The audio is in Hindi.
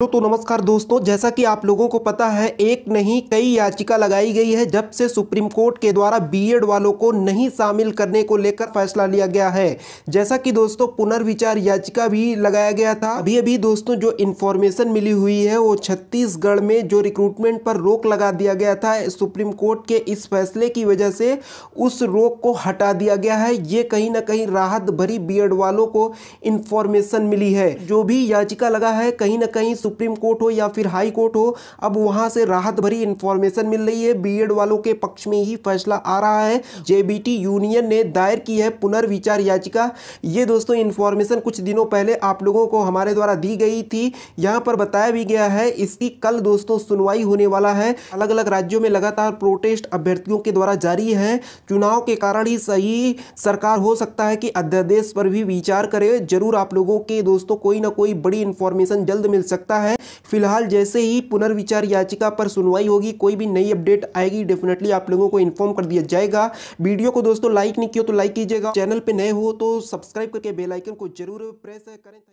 तो, तो नमस्कार दोस्तों जैसा कि आप लोगों को पता है एक नहीं कई याचिका लगाई गई है जब से सुप्रीम कोर्ट के द्वारा बीएड वालों को नहीं शामिल करने को लेकर फैसला लिया गया है जैसा कि दोस्तों पुनर्विचार याचिका भी लगाया गया था अभी अभी दोस्तों जो इन्फॉर्मेशन मिली हुई है वो छत्तीसगढ़ में जो रिक्रूटमेंट पर रोक लगा दिया गया था सुप्रीम कोर्ट के इस फैसले की वजह से उस रोक को हटा दिया गया है ये कहीं ना कहीं राहत भरी बी वालों को इन्फॉर्मेशन मिली है जो भी याचिका लगा है कहीं ना कहीं सुप्रीम कोर्ट हो या फिर हाई कोर्ट हो अब वहां से राहत भरी इंफॉर्मेशन मिल रही है बीएड वालों के पक्ष में ही फैसला आ रहा है जेबीटी यूनियन ने दायर की है पुनर्विचार याचिका ये दोस्तों इन्फॉर्मेशन कुछ दिनों पहले आप लोगों को हमारे द्वारा दी गई थी यहाँ पर बताया भी गया है इसकी कल दोस्तों सुनवाई होने वाला है अलग अलग राज्यों में लगातार प्रोटेस्ट अभ्यर्थियों के द्वारा जारी है चुनाव के कारण ही सही सरकार हो सकता है कि अध्यादेश पर भी विचार करे जरूर आप लोगों के दोस्तों कोई ना कोई बड़ी इंफॉर्मेशन जल्द मिल सकता है रहा है फिलहाल जैसे ही पुनर्विचार याचिका पर सुनवाई होगी कोई भी नई अपडेट आएगी डेफिनेटली आप लोगों को इन्फॉर्म कर दिया जाएगा वीडियो को दोस्तों लाइक नहीं किया तो लाइक कीजिएगा चैनल पर नए हो तो सब्सक्राइब करके बेलाइकन को जरूर प्रेस करें